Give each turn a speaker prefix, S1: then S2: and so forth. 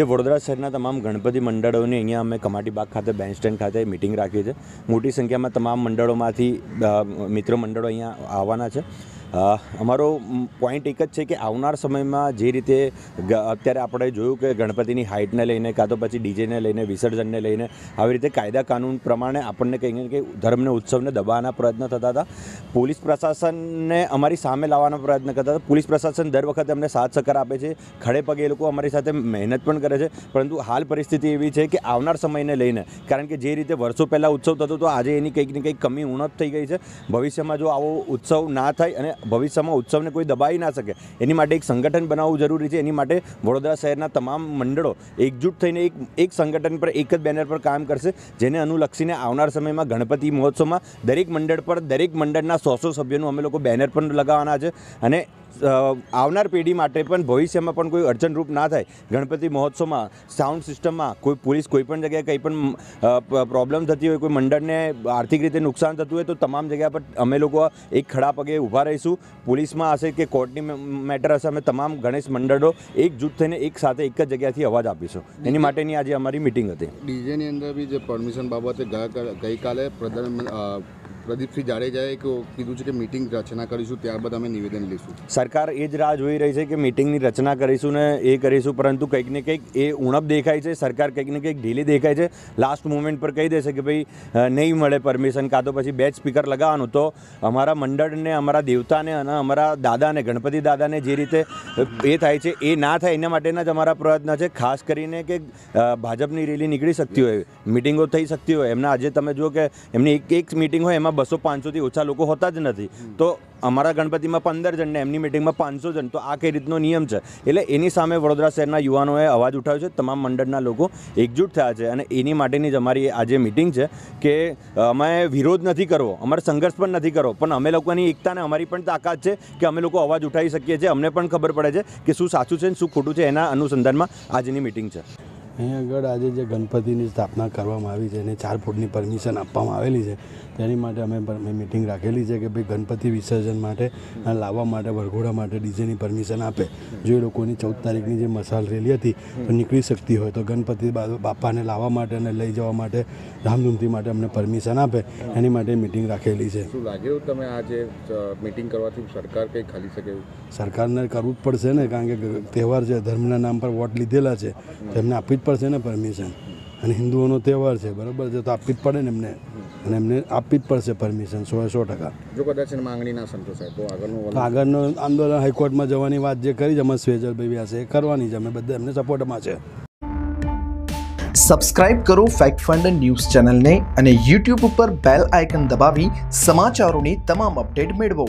S1: જે વડોદરા શહેરના તમામ ગણપતિ મંડળોની અહીંયા અમે કમાટીબાગ ખાતે બેન્ચ સ્ટેન્ડ ખાતે મિટિંગ રાખી છે મોટી સંખ્યામાં તમામ મંડળોમાંથી મિત્ર મંડળો અહીંયા આવવાના છે અમારો પોઈન્ટ એક જ છે કે આવનાર સમયમાં જે રીતે અત્યારે આપણે જોયું કે ગણપતિની હાઇટને લઈને કાં તો પછી ડીજેને લઈને વિસર્જનને લઈને આવી રીતે કાયદા કાનૂન પ્રમાણે આપણને કંઈ કે ધર્મને ઉત્સવને દબાવવાના પ્રયત્ન થતા હતા પોલીસ પ્રશાસનને અમારી સામે લાવવાનો પ્રયત્ન કરતા હતા પોલીસ પ્રશાસન દર વખતે અમને સાથ સહકાર આપે છે ખડે પગે એ લોકો અમારી સાથે મહેનત પણ કરે છે પરંતુ હાલ પરિસ્થિતિ એવી છે કે આવનાર સમયને લઈને કારણ કે જે રીતે વર્ષો પહેલાં ઉત્સવ થતો હતો આજે એની કંઈક ને કંઈક કમી ઉણપ થઈ ગઈ છે ભવિષ્યમાં જો આવો ઉત્સવ ના થાય અને ભવિષ્યમાં ઉત્સવને કોઈ દબાવી ના શકે એની માટે એક સંગઠન બનાવવું જરૂરી છે એની માટે વડોદરા શહેરના તમામ મંડળો એકજૂટ થઈને એક એક સંગઠન પર એક જ બેનર પર કામ કરશે જેને અનુલક્ષીને આવનાર સમયમાં ગણપતિ મહોત્સવમાં દરેક મંડળ પર દરેક મંડળના સો સો સભ્યોનું અમે લોકો બેનર પણ લગાવવાના છે અને આવનાર પેઢી માટે પણ ભવિષ્યમાં પણ કોઈ અડચણરૂપ ના થાય ગણપતિ મહોત્સવમાં સાઉન્ડ સિસ્ટમમાં કોઈ પોલીસ કોઈ પણ જગ્યાએ કંઈ પણ પ્રોબ્લેમ થતી હોય કોઈ મંડળને આર્થિક રીતે નુકસાન થતું હોય તો તમામ જગ્યા પર અમે લોકો એક ખડા પગે ઊભા રહીશું પોલીસમાં હશે કે કોર્ટની મેટર હશે અમે તમામ ગણેશ મંડળો એક જૂથ થઈને એક સાથે એક જ જગ્યાથી અવાજ આપીશું એની માટેની આજે અમારી મિટિંગ હતી
S2: ડીજેની અંદર બી જે પરમિશન બાબતે ગઈકાલે પ્રધાન પ્રદીપસિંહ જાડેજાએ કીધું છે કે મિટિંગ રચના કરીશું ત્યારબાદ અમે નિવેદન
S1: લઈશું સરકાર એ જ રાહ જોઈ રહી છે કે મીટિંગની રચના કરીશું ને એ કરીશું પરંતુ કંઈક ને કંઈક એ ઉણપ દેખાય છે સરકાર કંઈક ને કંઈક ઢીલી દેખાય છે લાસ્ટ મુમેન્ટ પર કહી દેશે કે ભાઈ નહીં મળે પરમિશન કાં તો પછી બેચ સ્પીકર લગાવવાનું તો અમારા મંડળને અમારા દેવતાને અને અમારા દાદાને ગણપતિ દાદાને જે રીતે એ થાય છે એ ના થાય એના માટેના જ અમારા પ્રયત્ન છે ખાસ કરીને કે ભાજપની રેલી નીકળી શકતી હોય મીટિંગો થઈ શકતી હોય એમના આજે તમે જુઓ કે એમની એક એક મિટિંગ હોય એમાં મિટિંગમાં બસો પાંચસોથી ઓછા લોકો હોતા જ નથી તો અમારા ગણપતિમાં પંદર જણને એમની મિટિંગમાં પાંચસો જણ તો આ કઈ રીતનો નિયમ છે એટલે એની સામે વડોદરા શહેરના યુવાનોએ અવાજ ઉઠાવ્યો છે તમામ મંડળના લોકો એકજૂટ થયા છે અને એની માટેની જ અમારી આજે મિટિંગ છે કે અમે વિરોધ નથી કરવો અમારે સંઘર્ષ પણ નથી કરવો પણ અમે લોકોની એકતાને અમારી પણ તાકાત છે કે અમે લોકો અવાજ ઉઠાવી શકીએ છીએ અમને પણ ખબર પડે છે કે શું સાચું છે ને શું ખોટું છે એના અનુસંધાનમાં આજની મિટિંગ છે
S2: અહીંયા આગળ આજે જે ગણપતિની સ્થાપના કરવામાં આવી છે એને ચાર ફૂટની પરમિશન આપવામાં આવેલી છે તેની માટે અમે મિટિંગ રાખેલી છે કે ભાઈ ગણપતિ વિસર્જન માટે લાવવા માટે વરઘોડા માટે ડીજેની પરમિશન આપે જો એ લોકોની ચૌદ તારીખની જે મસાલ રેલી હતી તો નીકળી શકતી હોય તો ગણપતિ બાપાને લાવવા માટે અને લઈ જવા માટે ધામધૂમથી માટે અમને પરમિશન આપે એની માટે મિટિંગ રાખેલી છે શું લાગ્યું તમે આજે મિટિંગ કરવાથી સરકાર કંઈ ખાલી શકે સરકારને કરવું જ પડશે ને કારણ કે તહેવાર છે ધર્મના નામ પર વોટ લીધેલા છે તેમને આપવી જ પર છે ને પરમિશન અને હિન્દુઓનો તહેવાર છે બરાબર છે તો આપવી જ પડે ને એમને અને એમને આપવી જ પડશે પરમિશન સો સો ટકા
S1: જો કદાચ માંગણી ના સંતોષાય તો આગળનું
S2: આગળનું આંદોલન હાઈકોર્ટમાં જવાની વાત જે કરી છે અમે સ્વેજલભાઈ વ્યાસે એ કરવાની છે અમે બધા એમને સપોર્ટમાં છે સબસ્ક્રાઇબ કરો ફેક્ટ ફંડ ન્યૂઝ ચેનલને અને યુટ્યુબ ઉપર બેલ આઇકન દબાવી સમાચારોની તમામ અપડેટ મેળવો